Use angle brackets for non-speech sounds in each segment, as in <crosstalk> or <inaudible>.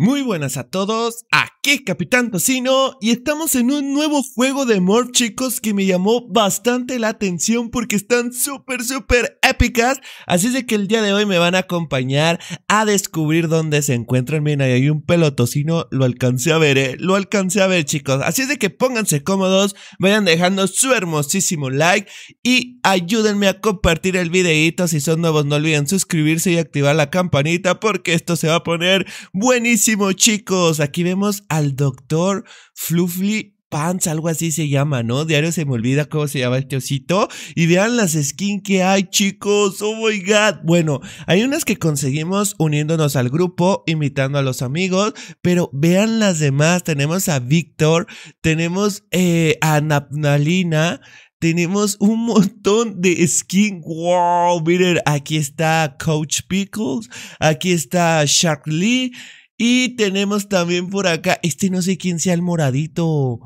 Muy buenas a todos. Aquí Capitán Tocino y estamos en un nuevo juego de Morph chicos que me llamó bastante la atención porque están súper súper épicas así es de que el día de hoy me van a acompañar a descubrir dónde se encuentran miren ahí hay un pelotocino lo alcancé a ver eh lo alcancé a ver chicos así es de que pónganse cómodos vayan dejando su hermosísimo like y ayúdenme a compartir el videito si son nuevos no olviden suscribirse y activar la campanita porque esto se va a poner buenísimo chicos aquí vemos a al doctor Fluffy Pants, algo así se llama, ¿no? Diario se me olvida cómo se llama este osito. Y vean las skins que hay, chicos. Oh my god. Bueno, hay unas que conseguimos uniéndonos al grupo, invitando a los amigos. Pero vean las demás. Tenemos a Víctor, tenemos eh, a Napnalina tenemos un montón de skin. Wow, miren, aquí está Coach Pickles, aquí está Shark Lee, y tenemos también por acá, este no sé quién sea el moradito.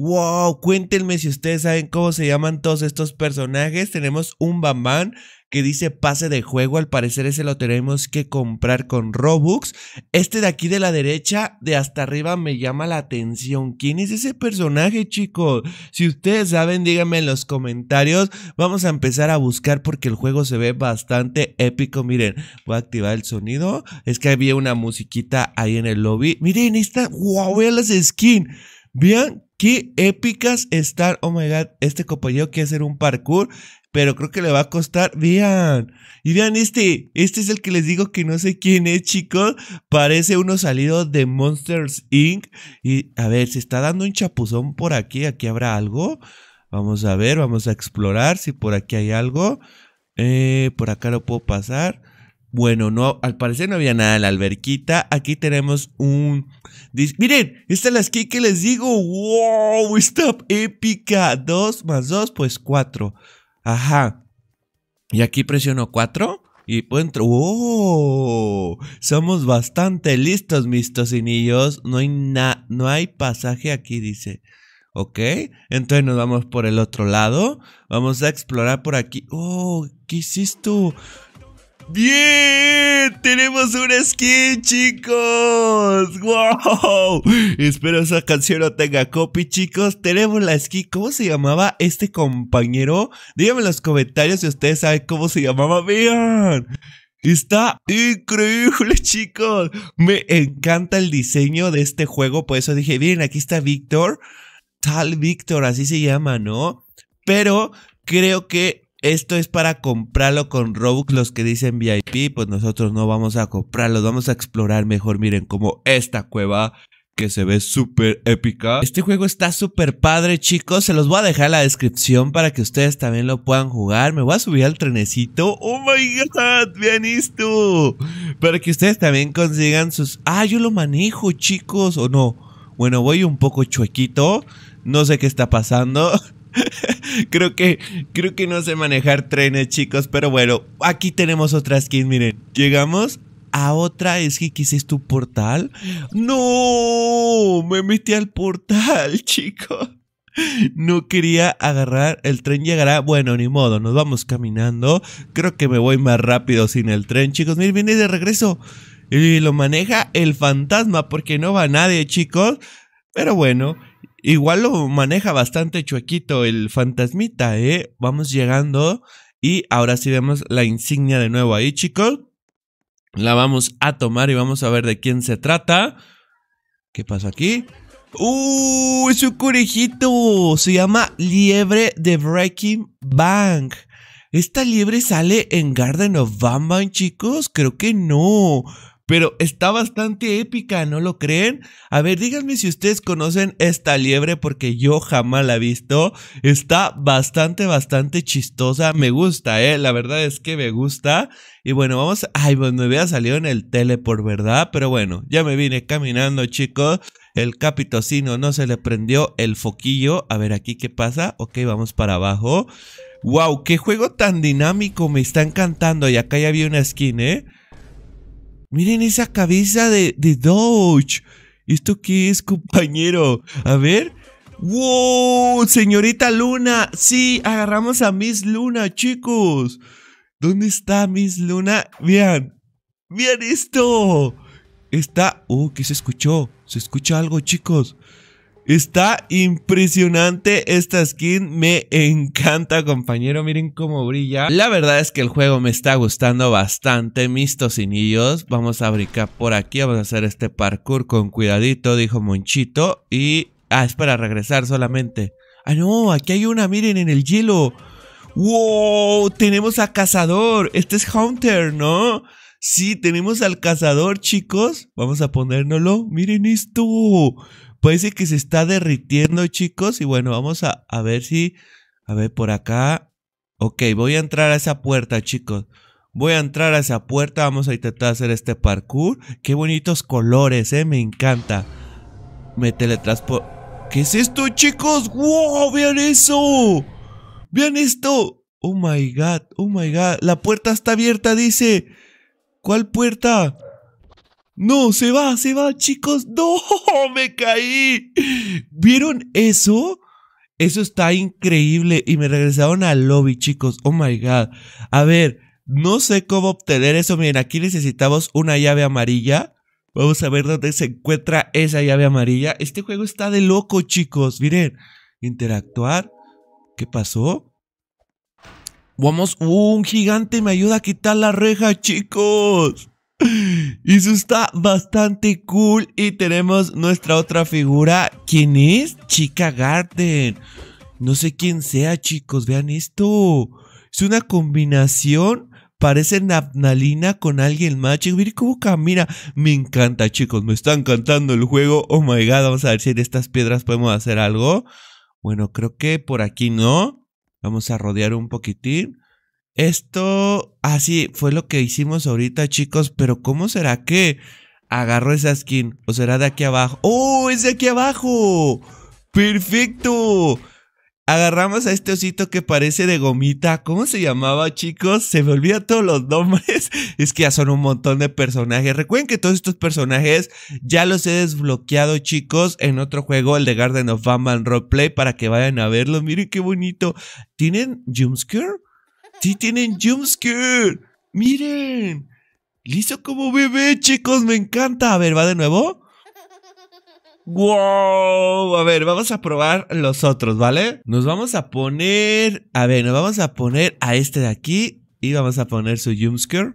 Wow, cuéntenme si ustedes saben cómo se llaman todos estos personajes. Tenemos un Bambán que dice pase de juego, al parecer ese lo tenemos que comprar con Robux. Este de aquí de la derecha, de hasta arriba, me llama la atención. ¿Quién es ese personaje, chicos? Si ustedes saben, díganme en los comentarios. Vamos a empezar a buscar porque el juego se ve bastante épico. Miren, voy a activar el sonido. Es que había una musiquita ahí en el lobby. Miren, esta, wow, vean las skins. Vean qué épicas están. Oh my god, este compañero quiere hacer un parkour, pero creo que le va a costar. Vean, y vean este. Este es el que les digo que no sé quién es, chicos. Parece uno salido de Monsters Inc. Y a ver, se está dando un chapuzón por aquí. Aquí habrá algo. Vamos a ver, vamos a explorar si por aquí hay algo. Eh, por acá lo puedo pasar. Bueno, no, al parecer no había nada en la alberquita. Aquí tenemos un... Miren, esta es la skin que les digo. ¡Wow! Está épica. Dos más dos, pues cuatro. Ajá. Y aquí presiono cuatro. Y puedo entrar. ¡Wow! Somos bastante listos, mis tocinillos. No hay, nada, no hay pasaje aquí, dice. ¿Ok? Entonces nos vamos por el otro lado. Vamos a explorar por aquí. ¡Oh! ¿Qué hiciste? tú? ¡Bien! ¡Tenemos un skin, chicos! ¡Wow! Espero esa canción no tenga copy, chicos. Tenemos la skin. ¿Cómo se llamaba este compañero? Díganme en los comentarios si ustedes saben cómo se llamaba. ¡Vean! Está increíble, chicos. Me encanta el diseño de este juego. Por eso dije, miren, aquí está Víctor. Tal Víctor, así se llama, ¿no? Pero creo que esto es para comprarlo con Robux, los que dicen VIP, pues nosotros no vamos a comprarlo vamos a explorar mejor, miren, como esta cueva que se ve súper épica. Este juego está súper padre, chicos. Se los voy a dejar en la descripción para que ustedes también lo puedan jugar. Me voy a subir al trenecito. ¡Oh, my God! ¡Vean esto! Para que ustedes también consigan sus... ¡Ah, yo lo manejo, chicos! ¿O no? Bueno, voy un poco chuequito. No sé qué está pasando. <laughs> <laughs> creo que creo que no sé manejar trenes, chicos, pero bueno, aquí tenemos otra skin, miren. Llegamos a otra es que quis es tu portal. No, me metí al portal, <laughs> chicos. No quería agarrar, el tren llegará, bueno, ni modo, nos vamos caminando. Creo que me voy más rápido sin el tren, chicos. Miren, viene de regreso. Y lo maneja el fantasma porque no va nadie, chicos. Pero bueno, igual lo maneja bastante chuequito el fantasmita, ¿eh? Vamos llegando y ahora sí vemos la insignia de nuevo ahí, chicos. La vamos a tomar y vamos a ver de quién se trata. ¿Qué pasa aquí? ¡Uh! Es un conejito. Se llama Liebre de Breaking Bank. ¿Esta liebre sale en Garden of Bamban, chicos? Creo que no pero está bastante épica, ¿no lo creen? A ver, díganme si ustedes conocen esta liebre porque yo jamás la he visto. Está bastante, bastante chistosa. Me gusta, ¿eh? La verdad es que me gusta. Y bueno, vamos... Ay, pues me había salido en el tele por verdad, pero bueno, ya me vine caminando, chicos. El capitocino no se le prendió el foquillo. A ver aquí qué pasa. Ok, vamos para abajo. ¡Wow! ¡Qué juego tan dinámico! Me está encantando. Y acá ya había una skin, ¿eh? Miren esa cabeza de, de Doge. ¿Esto qué es, compañero? A ver. ¡Wow! Señorita Luna. Sí, agarramos a Miss Luna, chicos. ¿Dónde está Miss Luna? Vean. Vean esto. Está... ¡Uh! ¿Qué se escuchó? Se escucha algo, chicos. Está impresionante esta skin, me encanta compañero, miren cómo brilla. La verdad es que el juego me está gustando bastante, mis tocinillos. Vamos a brincar por aquí, vamos a hacer este parkour con cuidadito, dijo Monchito. Y... Ah, es para regresar solamente. Ah, no, aquí hay una, miren, en el hielo. ¡Wow! Tenemos a Cazador. Este es Hunter, ¿no? Sí, tenemos al Cazador, chicos. Vamos a ponérnoslo. Miren esto. Parece pues que se está derritiendo, chicos. Y bueno, vamos a, ver si... A ver, por acá. Ok, voy a entrar a esa puerta, chicos. Voy a entrar a esa puerta, vamos a intentar hacer este parkour. Qué bonitos colores, eh, me encanta. Me teletransporto. ¿Qué es esto, chicos? ¡Wow! ¡Vean eso! ¡Vean esto! Oh my god, oh my god. La puerta está abierta, dice. ¿Cuál puerta? No, se va, se va, chicos. No, <laughs> me caí. ¿Vieron eso? Eso está increíble. Y me regresaron al lobby, chicos. Oh, my God. A ver, no sé cómo obtener eso. Miren, aquí necesitamos una llave amarilla. Vamos a ver dónde se encuentra esa llave amarilla. Este juego está de loco, chicos. Miren, interactuar. ¿Qué pasó? Vamos, un gigante me ayuda a quitar la reja, chicos. Y eso está bastante cool. Y tenemos nuestra otra figura. ¿Quién es? Chica Garden. No sé quién sea, chicos. Vean esto. Es una combinación. Parece Napnalina con alguien más. Chicos, miren cómo camina. Me encanta, chicos. Me está encantando el juego. Oh my god. Vamos a ver si de estas piedras podemos hacer algo. Bueno, creo que por aquí no. Vamos a rodear un poquitín. Esto, así ah, fue lo que hicimos ahorita, chicos, pero ¿cómo será que agarro esa skin? ¿O será de aquí abajo? ¡Oh, es de aquí abajo! ¡Perfecto! Agarramos a este osito que parece de gomita. ¿Cómo se llamaba, chicos? Se me olvidan todos los nombres. <laughs> Es que ya son un montón de personajes. Recuerden que todos estos personajes ya los he desbloqueado, chicos, en otro juego, el de Garden of Batman Roleplay, para que vayan a verlo. Miren qué bonito. ¿Tienen jumpscare? Sí tienen jumpscare. Miren. Listo como bebé, chicos. Me encanta. A ver, va de nuevo. ¡Wow! A ver, vamos a probar los otros, ¿vale? Nos vamos a poner... A ver, nos vamos a poner a este de aquí. Y vamos a poner su jumpscare.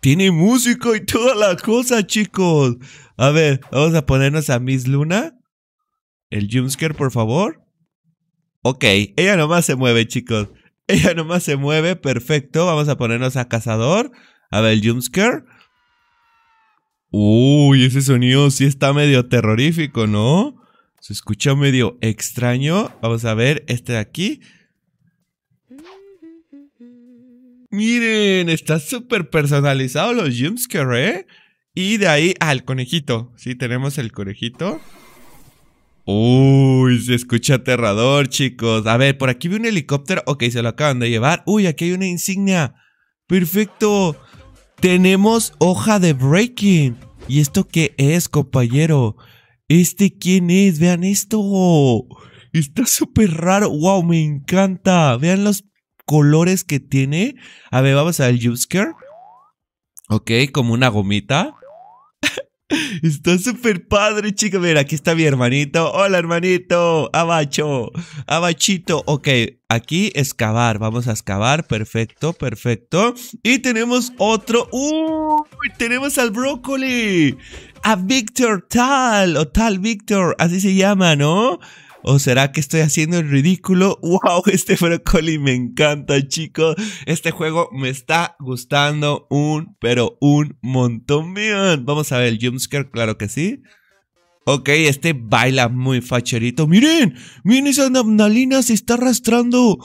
Tiene música y toda la cosa, chicos. A ver, vamos a ponernos a Miss Luna. El jumpscare, por favor. Ok, ella nomás se mueve, chicos. <laughs> Ella nomás se mueve, perfecto. Vamos a ponernos a cazador. A ver, el jumpscare. Uy, ese sonido sí está medio terrorífico, ¿no? Se escucha medio extraño. Vamos a ver este de aquí. Miren, está súper personalizado los jumpscare, ¿eh? Y de ahí al conejito. Sí, tenemos el conejito. Uy, se escucha aterrador, chicos. A ver, por aquí vi un helicóptero. Ok, se lo acaban de llevar. Uy, aquí hay una insignia. Perfecto. Tenemos hoja de breaking. ¿Y esto qué es, compañero? ¿Este quién es? Vean esto. Está súper raro. Wow, me encanta. Vean los colores que tiene. A ver, vamos al Jusker. Ok, como una gomita. Está súper padre, chica. Mira, aquí está mi hermanito. Hola, hermanito. Abacho. Abachito. Ok, aquí excavar. Vamos a excavar. Perfecto, perfecto. Y tenemos otro. ¡Uy! Tenemos al brócoli. A Victor Tal o Tal Victor. Así se llama, ¿no? ¿O será que estoy haciendo el ridículo? <laughs> ¡Wow! Este brócoli me encanta, chicos. Este juego me está gustando un, pero un montón. Bien. Vamos a ver el jumpscare, claro que sí. Ok, este baila muy facherito. ¡Miren! ¡Miren esa ¡Se está arrastrando!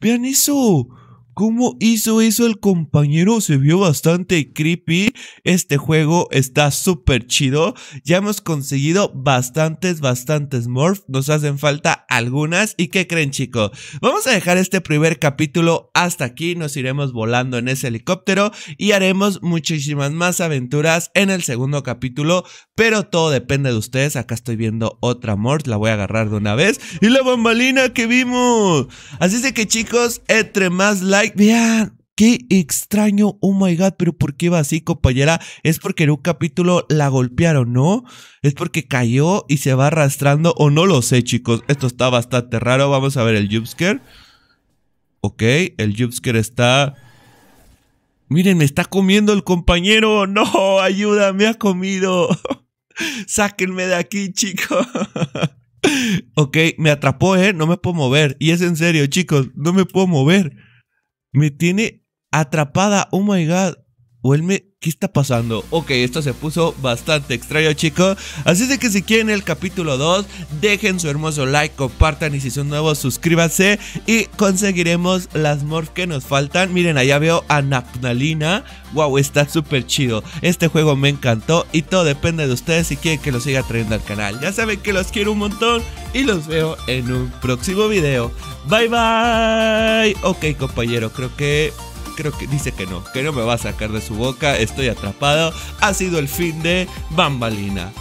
¡Vean eso! ¿Cómo hizo eso el compañero? Se vio bastante creepy. Este juego está súper chido. Ya hemos conseguido bastantes, bastantes morph. Nos hacen falta algunas. ¿Y qué creen, chicos? Vamos a dejar este primer capítulo hasta aquí. Nos iremos volando en ese helicóptero y haremos muchísimas más aventuras en el segundo capítulo. Pero todo depende de ustedes. Acá estoy viendo otra morph. La voy a agarrar de una vez. Y la bambalina que vimos. Así es que, chicos, entre más likes vean, qué extraño, oh my god, pero ¿por qué va así, compañera? Es porque en un capítulo la golpearon, ¿no? Es porque cayó y se va arrastrando, o no lo sé, chicos. Esto está bastante raro, vamos a ver el jupsker Ok, el jumpscare está... Miren, me está comiendo el compañero. No, ayuda, me ha comido. <laughs> Sáquenme de aquí, chicos. <laughs> ok, me atrapó, ¿eh? No me puedo mover. Y es en serio, chicos, no me puedo mover me tiene atrapada. Oh my God o ¿Qué está pasando? Ok, esto se puso bastante extraño, chicos. Así de que si quieren el capítulo 2, dejen su hermoso like, compartan y si son nuevos, suscríbanse y conseguiremos las morphs que nos faltan. Miren, allá veo a Napnalina. Wow, está súper chido. Este juego me encantó y todo depende de ustedes si quieren que lo siga trayendo al canal. Ya saben que los quiero un montón y los veo en un próximo video. Bye bye. Ok, compañero, creo que creo que dice que no, que no me va a sacar de su boca, estoy atrapado. Ha sido el fin de Bambalina.